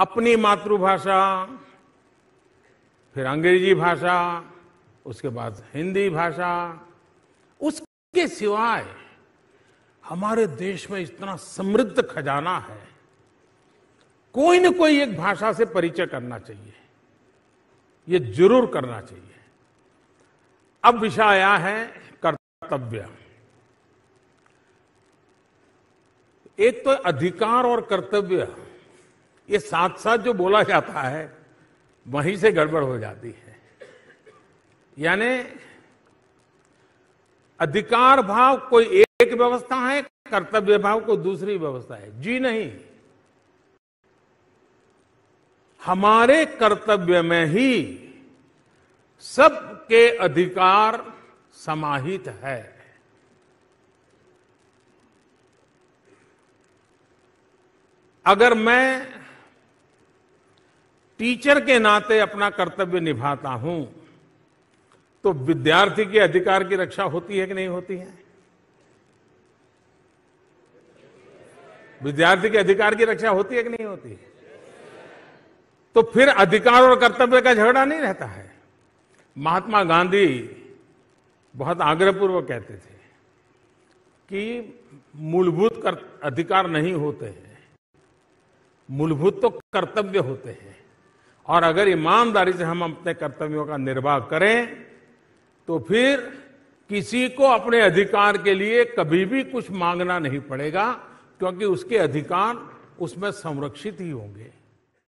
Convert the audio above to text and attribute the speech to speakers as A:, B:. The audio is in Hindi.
A: अपनी मातृभाषा फिर अंग्रेजी भाषा उसके बाद हिंदी भाषा उसके सिवाय हमारे देश में इतना समृद्ध खजाना है कोई न कोई एक भाषा से परिचय करना चाहिए ये जरूर करना चाहिए अब विषय आया है कर्तव्य एक तो अधिकार और कर्तव्य ये साथ साथ जो बोला जाता है वहीं से गड़बड़ हो जाती है यानी अधिकार भाव कोई एक व्यवस्था है कर्तव्य भाव को दूसरी व्यवस्था है जी नहीं हमारे कर्तव्य में ही सबके अधिकार समाहित है अगर मैं टीचर के नाते अपना कर्तव्य निभाता हूं तो विद्यार्थी के अधिकार की रक्षा होती है कि नहीं होती है विद्यार्थी के अधिकार की रक्षा होती है कि नहीं होती है तो फिर अधिकार और कर्तव्य का झगड़ा नहीं रहता है महात्मा गांधी बहुत आग्रहपूर्वक कहते थे कि मूलभूत अधिकार नहीं होते हैं मूलभूत तो कर्तव्य होते हैं और अगर ईमानदारी से हम अपने कर्तव्यों का निर्वाह करें तो फिर किसी को अपने अधिकार के लिए कभी भी कुछ मांगना नहीं पड़ेगा क्योंकि उसके अधिकार उसमें संरक्षित ही होंगे